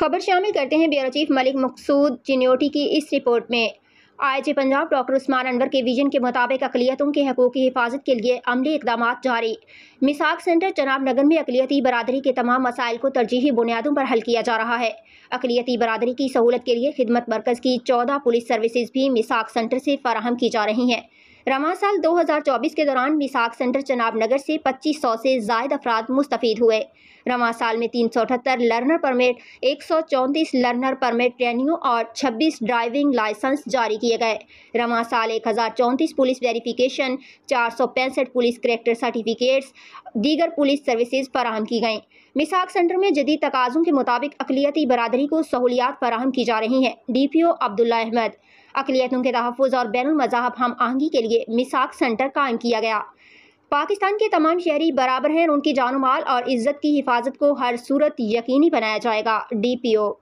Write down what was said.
خبر شامل کرتے ہیں بیرو چیف ملک مقصود جنیوٹی کی اس رپورٹ میں آئی جے پنجاب ڈاکٹر عثمان انور کے ویژن کے مطابق اقلیتوں کے حقوق کی حفاظت کے لیے عملی اقدامات جاری مساق سینٹر چناب نگر میں اقلیتی برادری کے تمام مسائل کو ترجیحی بنیادوں پر حل کیا جا رہا ہے اقلیتی برادری کی سہولت کے لیے خدمت مرکز کی چودہ پولیس سروسز بھی مساق سینٹر سے فراہم کی جا رہی ہیں رواں سال دو ہزار چوبیس کے دوران میساک سینٹر چناب نگر سے پچیس سو سے زائد افراد مستفید ہوئے رواں سال میں تین سو اٹھتر لرنر پرمٹ ایک سو چونتیس لرنر پرمٹ ٹرینیو اور چھبیس ڈرائیونگ لائسنس جاری کیے گئے رواں سال ایک ہزار چونتیس پولیس ویریفیکیشن چار سو پینسٹھ پولیس کریکٹر سرٹیفکیٹس دیگر پولیس سروسز فراہم کی گئیں مساک سینٹر میں جدید تقاضوں کے مطابق اقلیتی برادری کو سہولیات فراہم کی جا رہی ہیں ڈی پی او عبداللہ احمد اقلیتوں کے تحفظ اور بین المذاہب ہم آہنگی کے لیے مساک سینٹر قائم کیا گیا پاکستان کے تمام شہری برابر ہیں اور ان کی جان و مال اور عزت کی حفاظت کو ہر صورت یقینی بنایا جائے گا ڈی پی او